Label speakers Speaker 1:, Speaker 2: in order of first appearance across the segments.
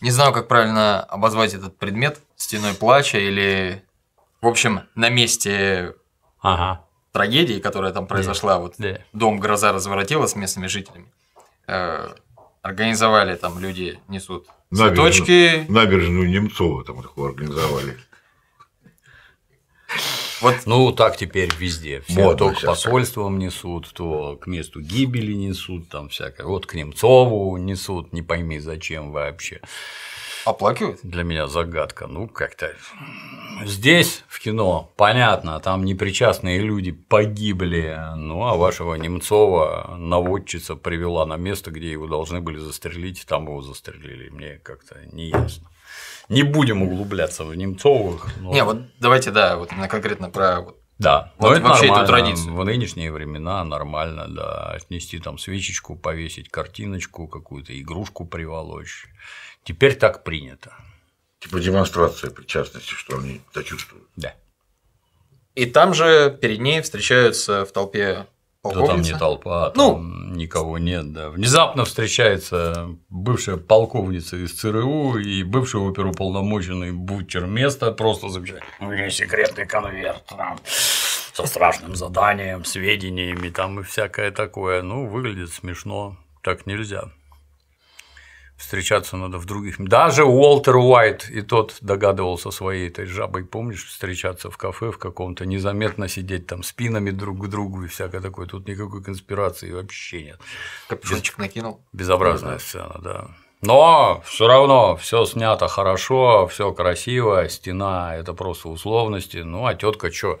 Speaker 1: Не знаю, как правильно обозвать этот предмет, стеной плача или, в общем, на месте ага. трагедии, которая там произошла, yeah. вот yeah. дом гроза разворотила с местными жителями, э, организовали там люди несут набережную, цветочки.
Speaker 2: Набережную Немцова там такую организовали. Вот. Ну, так теперь везде. Все вот, то ну, к посольствам несут, то к месту гибели несут, там всякое. Вот к Немцову несут, не пойми зачем вообще. Оплакивает? Для меня загадка. Ну, как-то здесь, в кино, понятно, там непричастные люди погибли, ну, а вашего Немцова наводчица привела на место, где его должны были застрелить, и там его застрелили. Мне как-то не ясно. Не будем углубляться в Немцовых. Но... Не, вот давайте, да, вот именно
Speaker 1: конкретно про вот да, но ну, вот ну, это вообще это традиция.
Speaker 2: В нынешние времена нормально, да, отнести там свечечку, повесить картиночку, какую-то игрушку приволочь. Теперь так принято. Типа демонстрация причастности, что они это чувствуют. Да.
Speaker 1: И там же перед ней встречаются в толпе полковница. Да там не толпа, а ну, там
Speaker 2: ну, никого нет, да. Внезапно встречается бывшая полковница из ЦРУ и бывший оперуполномоченный бутчер места просто замечает. У меня секретный конверт там со страшным заданием, сведениями там и всякое такое. Ну, выглядит смешно, так нельзя. Встречаться надо в других. Даже Уолтер Уайт и тот догадывался своей этой жабой, помнишь, встречаться в кафе в каком-то, незаметно сидеть там спинами друг к другу и всякое такое. Тут никакой конспирации вообще нет. Капюшончик Без... накинул. Безобразная сцена, да. Но все равно все снято хорошо, все красиво, стена это просто условности. Ну а тетка что?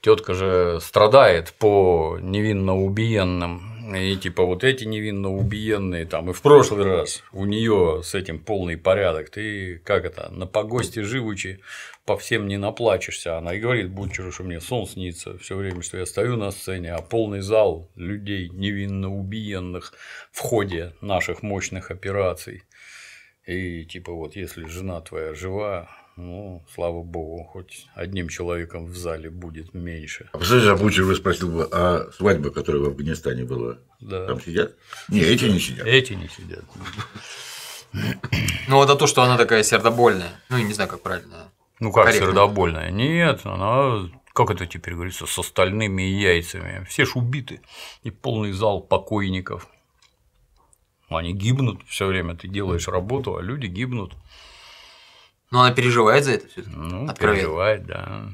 Speaker 2: Тетка же страдает по невинно убиенным и типа вот эти невинно убиенные там, и в прошлый раз у нее с этим полный порядок, ты как это, на погосте живучи по всем не наплачешься, она и говорит Бутчеру, что мне сон снится все время, что я стою на сцене, а полный зал людей невинно убиенных в ходе наших мощных операций. И типа вот, если жена твоя жива, ну, слава богу, хоть одним человеком в зале будет меньше. А представляете, Абучев вы спросил бы, а свадьба, которая в Афганистане была, да. там сидят? Не, эти не сидят. Эти не сидят. Ну,
Speaker 1: вот а то, что она такая сердобольная. Ну, я не знаю, как правильно. Ну, как корректно.
Speaker 2: сердобольная? Нет, она как это теперь говорится, с остальными яйцами. Все ж убиты, и полный зал покойников. Они гибнут все время, ты делаешь работу, а люди гибнут.
Speaker 1: Но она переживает за это все Ну, Откровенно. переживает, да.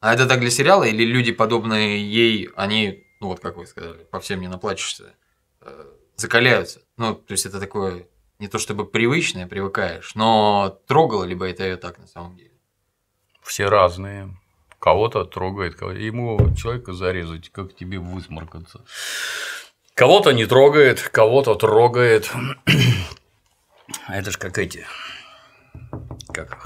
Speaker 1: А это так для сериала или люди, подобные ей, они, ну вот как вы сказали, по всем не наплачешься, э, закаляются? Ну, то есть это такое не то чтобы привычное, привыкаешь, но трогало либо это ее так на самом деле? Все разные.
Speaker 2: Кого-то трогает, кого ему человека зарезать, как тебе высморкаться. Кого-то не трогает, кого-то трогает. А это ж как эти. Как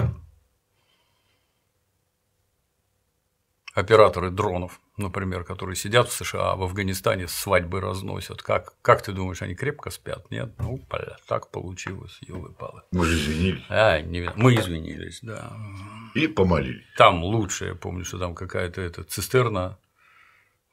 Speaker 2: Операторы дронов, например, которые сидят в США, в Афганистане свадьбы разносят. Как, как ты думаешь, они крепко спят? Нет? Ну, бля, так получилось, елы-палы. Мы же извинились. А, не... Мы извинились, да. И помолились. Там лучше, я помню, что там какая-то эта цистерна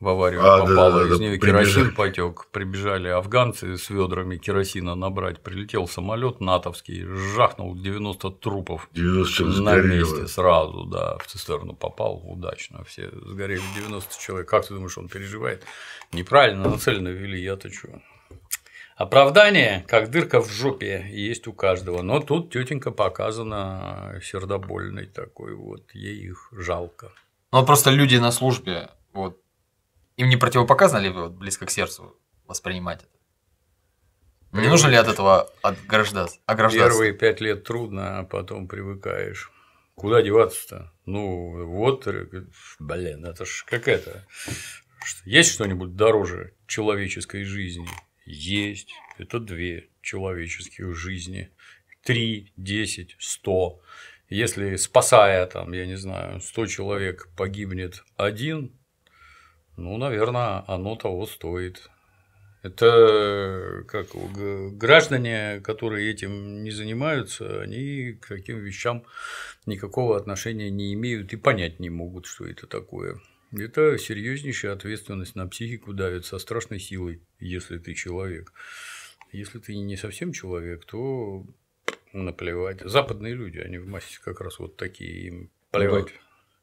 Speaker 2: в аварию а, попала, да, да, из нее да, керосин потек. Прибежали афганцы с ведрами керосина набрать. Прилетел самолет натовский, жахнул 90 трупов 90 на сгорело. месте сразу, да, в цистерну попал удачно. Все сгорели 90 человек. Как ты думаешь, он переживает? Неправильно, нацеленно вели, я-то чё. Оправдание, как дырка в жопе, есть у каждого. Но тут тетенька показана э, сердобольной такой, вот ей их жалко.
Speaker 1: Ну, просто люди на службе, вот им не противопоказано ли вот близко к сердцу воспринимать это? Привык. Не нужно ли от этого отграждаться? ограждаться? Первые
Speaker 2: пять лет трудно, а потом привыкаешь. Куда деваться-то? Ну, вот, блин, это ж как это. Есть что-нибудь дороже человеческой жизни? Есть. Это две человеческих жизни. Три, десять, сто. Если, спасая, там, я не знаю, сто человек погибнет один, ну, наверное, оно того стоит. Это как граждане, которые этим не занимаются, они к таким вещам никакого отношения не имеют и понять не могут, что это такое. Это серьезнейшая ответственность на психику давит со страшной силой, если ты человек. Если ты не совсем человек, то наплевать. Западные люди, они в массе как раз вот такие, им плевать.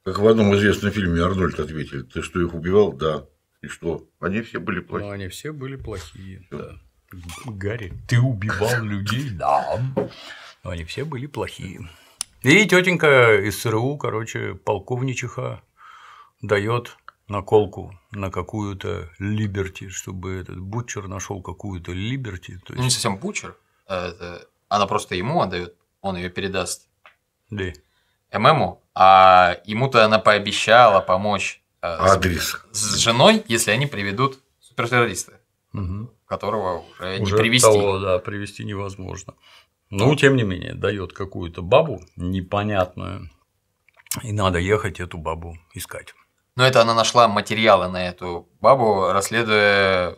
Speaker 2: Как в одном известном фильме Арнольд ответил, ты что, их убивал? Да. И что? Они все были плохие. Ну, они все были плохие, Всё. да. Гарри, ты убивал людей? Да. Но ну, они все были плохие. И тетенька из СРУ, короче, полковничиха, дает наколку на какую-то либерти, чтобы этот бутчер нашел какую-то либерти. То есть... Не
Speaker 1: совсем бутчер, а это... она просто ему отдает, он ее передаст. Да. ММу, а ему-то она пообещала помочь э, Адрес. С, с женой, если они приведут супертеррориста, угу. которого уже, уже не привести. Того,
Speaker 2: да, привести невозможно. Ну, тем не менее, дает какую-то бабу непонятную, и надо ехать эту бабу искать.
Speaker 1: Но это она нашла материалы на эту бабу, расследуя,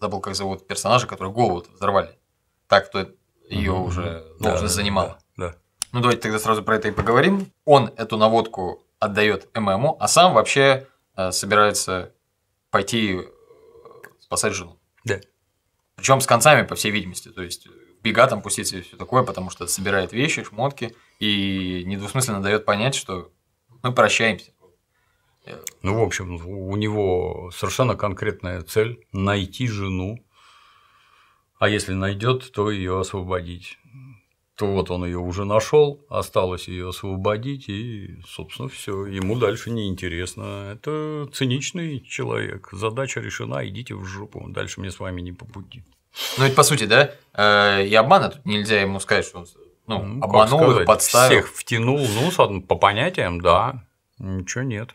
Speaker 1: забыл, как зовут персонажа, который голову взорвали. Так, кто ее угу. уже должность да, занимала. Да, да. Ну давайте тогда сразу про это и поговорим. Он эту наводку отдает ММУ, а сам вообще э, собирается пойти э, спасать жену. Да. Причем с концами, по всей видимости. То есть бега там пуститься и все такое, потому что собирает вещи, шмотки и недвусмысленно дает понять, что мы прощаемся.
Speaker 2: Ну, в общем, у него совершенно конкретная цель найти жену, а если найдет, то ее освободить что вот он ее уже нашел, осталось ее освободить, и, собственно, все, ему дальше неинтересно. Это циничный человек. Задача решена, идите в жопу. Дальше мне с вами не по пути.
Speaker 1: Ну ведь по сути, да, э, и обмана тут нельзя ему сказать, что он ну, ну обманул, сказать, подставил. Всех
Speaker 2: втянул, ну, по понятиям, да, ничего нет.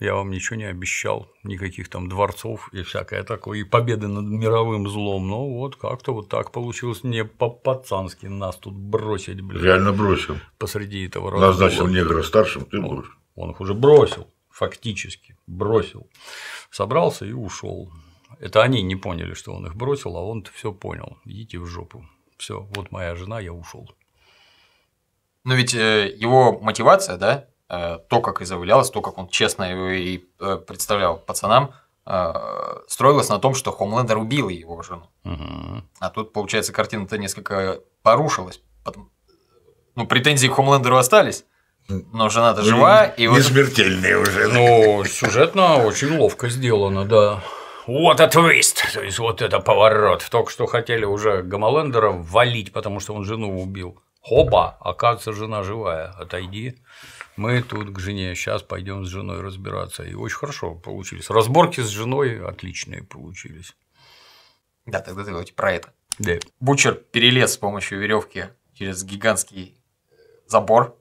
Speaker 2: Я вам ничего не обещал, никаких там дворцов и всякое такое, и победы над мировым злом, но ну вот как-то вот так получилось не по-пацански нас тут бросить, блин. Реально бросил. Посреди этого разговора. Назначил негра старшим, ты бросил. Ну, он их уже бросил, фактически бросил. Собрался и ушел. Это они не поняли, что он их бросил, а он все понял. Идите в жопу. Все, вот моя жена, я ушел.
Speaker 1: Но ведь э, его мотивация, да, Э, то, как и заявлялось, то, как он честно его и э, представлял пацанам, э, строилось на том, что Хомлендер убил его жену. Угу. А тут, получается, картина-то несколько порушилась. Ну, претензии к Хомлендеру остались, ну, но жена-то ну, жива. И, и вот...
Speaker 2: смертельные уже. Ну, сюжетно очень ловко сделано, да. Вот a twist! То есть, вот это поворот. Только что хотели уже Гамалендера валить, потому что он жену убил. Хоба, оказывается, жена живая, отойди. Мы тут к жене, сейчас пойдем с женой разбираться. И очень хорошо получились. Разборки с женой отличные получились.
Speaker 1: Да, тогда давайте про это. Да. Бучер перелез с помощью веревки через гигантский э, забор,